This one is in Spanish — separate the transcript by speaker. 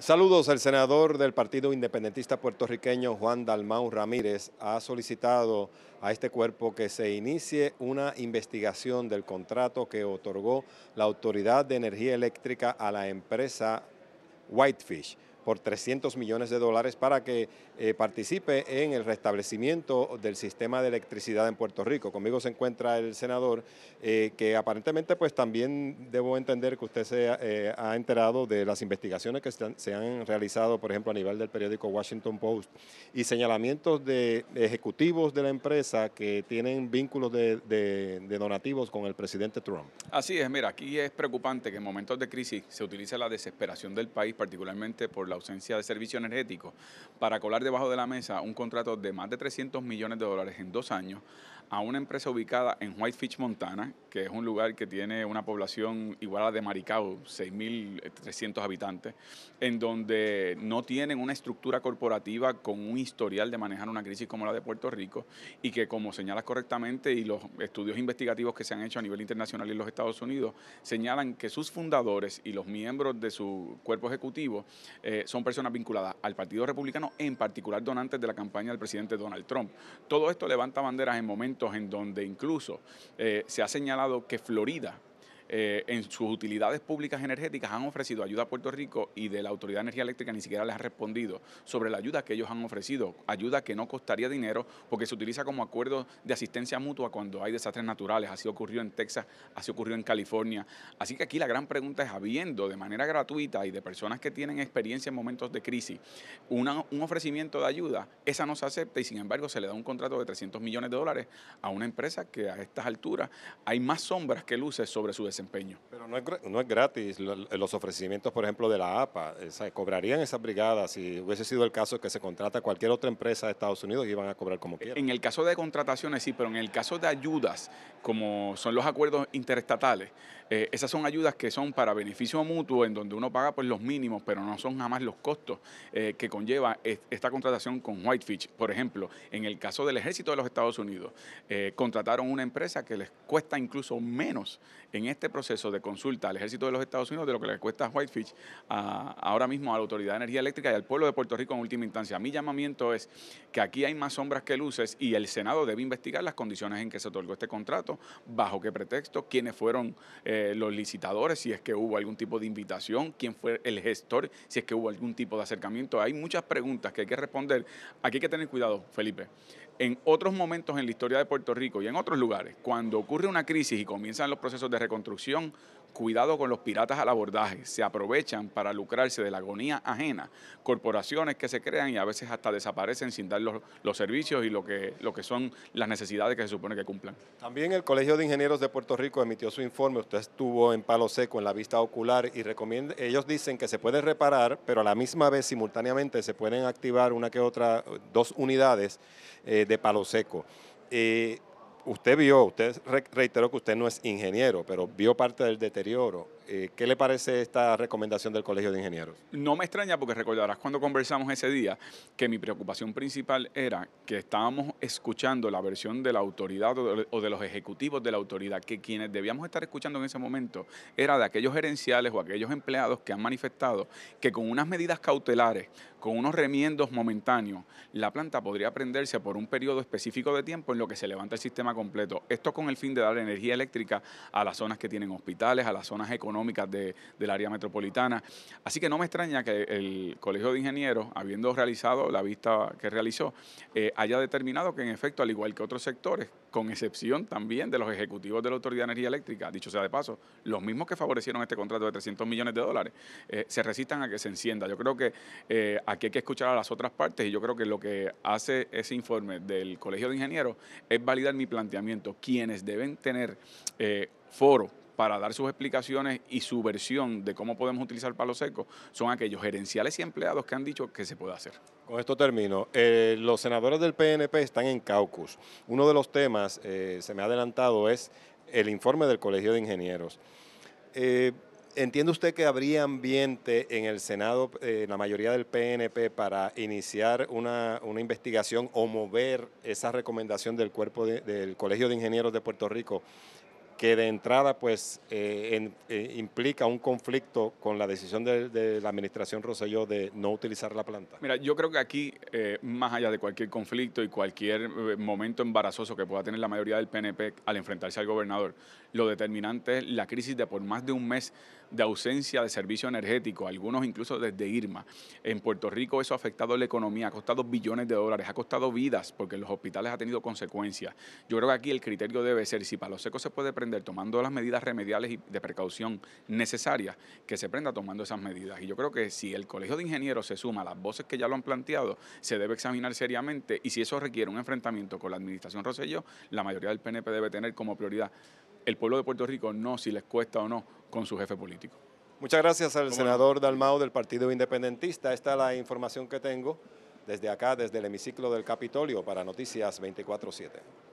Speaker 1: Saludos. El senador del Partido Independentista Puertorriqueño, Juan Dalmau Ramírez, ha solicitado a este cuerpo que se inicie una investigación del contrato que otorgó la Autoridad de Energía Eléctrica a la empresa Whitefish por 300 millones de dólares para que eh, participe en el restablecimiento del sistema de electricidad en Puerto Rico. Conmigo se encuentra el senador, eh, que aparentemente pues también debo entender que usted se ha eh, enterado de las investigaciones que se han realizado, por ejemplo, a nivel del periódico Washington Post, y señalamientos de ejecutivos de la empresa que tienen vínculos de, donativos con el presidente Trump.
Speaker 2: Así es, mira, aquí es preocupante que en momentos de crisis se utilice la desesperación del país, particularmente por la ausencia de servicio energético, para colar debajo de la mesa un contrato de más de 300 millones de dólares en dos años a una empresa ubicada en Whitefish, Montana, que es un lugar que tiene una población igual a la de Maricao, 6.300 habitantes, en donde no tienen una estructura corporativa con un historial de manejar una crisis como la de Puerto Rico y que, como señalas correctamente, y los estudios investigativos que se han hecho a nivel internacional y en los Estados Unidos, señalan que sus fundadores y los miembros de su cuerpo ejecutivo eh, son personas vinculadas al Partido Republicano, en particular donantes de la campaña del presidente Donald Trump. Todo esto levanta banderas en momentos en donde incluso eh, se ha señalado que Florida eh, en sus utilidades públicas energéticas han ofrecido ayuda a Puerto Rico y de la Autoridad de Energía Eléctrica ni siquiera les ha respondido sobre la ayuda que ellos han ofrecido, ayuda que no costaría dinero porque se utiliza como acuerdo de asistencia mutua cuando hay desastres naturales, así ocurrió en Texas, así ocurrió en California. Así que aquí la gran pregunta es, habiendo de manera gratuita y de personas que tienen experiencia en momentos de crisis, un ofrecimiento de ayuda, esa no se acepta y sin embargo se le da un contrato de 300 millones de dólares a una empresa que a estas alturas hay más sombras que luces sobre su desempeño. Pero no es, gratis los ofrecimientos, por ejemplo, de
Speaker 1: la APA. cobrarían esas brigadas si hubiese sido el caso que se contrata cualquier otra empresa de Estados
Speaker 2: Unidos y iban a cobrar como quieran. En el caso de contrataciones, sí, pero en el caso de ayudas, como son los acuerdos interestatales, eh, esas son ayudas que son para beneficio mutuo, en donde uno paga pues, los mínimos, pero no son jamás los costos eh, que conlleva esta contratación con Whitefish. Por ejemplo, en el caso del ejército de los Estados Unidos, eh, contrataron una empresa que les cuesta incluso menos en este este proceso de consulta al ejército de los Estados Unidos de lo que le cuesta a Whitefish ahora mismo a la Autoridad de Energía Eléctrica y al pueblo de Puerto Rico en última instancia. Mi llamamiento es que aquí hay más sombras que luces y el Senado debe investigar las condiciones en que se otorgó este contrato, bajo qué pretexto, quiénes fueron eh, los licitadores, si es que hubo algún tipo de invitación, quién fue el gestor, si es que hubo algún tipo de acercamiento. Hay muchas preguntas que hay que responder. Aquí hay que tener cuidado, Felipe en otros momentos en la historia de Puerto Rico y en otros lugares, cuando ocurre una crisis y comienzan los procesos de reconstrucción, Cuidado con los piratas al abordaje. Se aprovechan para lucrarse de la agonía ajena. Corporaciones que se crean y a veces hasta desaparecen sin dar los, servicios y lo que, lo que son las necesidades que se supone que cumplan.
Speaker 1: También el Colegio de Ingenieros de Puerto Rico emitió su informe. Usted estuvo en Palo Seco, en la vista ocular, y recomienda, ellos dicen que se puede reparar, pero a la misma vez, simultáneamente, se pueden activar una que otra, dos unidades eh, de Palo Seco. Eh, usted vio, usted reiteró que usted no es ingeniero, pero vio parte del deterioro eh, ¿Qué le parece esta recomendación del Colegio de Ingenieros?
Speaker 2: No me extraña porque recordarás cuando conversamos ese día que mi preocupación principal era que estábamos escuchando la versión de la autoridad o de, los ejecutivos de la autoridad, que quienes debíamos estar escuchando en ese momento era de aquellos gerenciales o aquellos empleados que han manifestado que con unas medidas cautelares, con unos remiendos momentáneos, la planta podría prenderse por un periodo específico de tiempo en lo que se levanta el sistema completo. Esto con el fin de dar energía eléctrica a las zonas que tienen hospitales, a las zonas económicas económicas de, del área metropolitana. Así que no me extraña que el Colegio de Ingenieros, habiendo realizado la vista que realizó, eh, haya determinado que en efecto, al igual que otros sectores, con excepción también de los ejecutivos de la Autoridad de Energía Eléctrica, dicho sea de paso, los mismos que favorecieron este contrato de 300 millones de dólares, eh, se resistan a que se encienda. Yo creo que eh, aquí hay que escuchar a las otras partes y yo creo que lo que hace ese informe del Colegio de Ingenieros es validar mi planteamiento. Quienes deben tener foro para dar sus explicaciones y su versión de cómo podemos utilizar palo seco son aquellos gerenciales y empleados que han dicho que se puede hacer.
Speaker 1: Con esto termino. Eh, los senadores del PNP están en caucus. Uno de los temas, eh, se me ha adelantado, es el informe del Colegio de Ingenieros. Eh, ¿Entiende usted que habría ambiente en el Senado, en la mayoría del PNP, para iniciar una, investigación o mover esa recomendación del cuerpo del Colegio de Ingenieros de Puerto Rico que de entrada pues eh, eh, implica un conflicto con la decisión de, la administración Roselló de no utilizar la planta?
Speaker 2: Mira, yo creo que aquí, eh, más allá de cualquier conflicto y cualquier momento embarazoso que pueda tener la mayoría del PNP al enfrentarse al gobernador, lo determinante es la crisis de por más de un mes de ausencia de servicio energético, algunos incluso desde Irma. En Puerto Rico eso ha afectado la economía, ha costado billones de dólares, ha costado vidas porque los hospitales ha tenido consecuencias. Yo creo que aquí el criterio debe ser si para los secos se puede prender tomando las medidas remediales y de precaución necesarias, que se prenda tomando esas medidas. Y yo creo que si el Colegio de Ingenieros se suma a las voces que ya lo han planteado, se debe examinar seriamente y si eso requiere un enfrentamiento con la Administración Rosselló, la mayoría del PNP debe tener como prioridad el pueblo de Puerto Rico, no si les cuesta o no con su jefe político.
Speaker 1: Muchas gracias al senador Dalmao del Partido Independentista. Esta es la información que tengo desde acá, desde el hemiciclo del Capitolio para Noticias 24-7.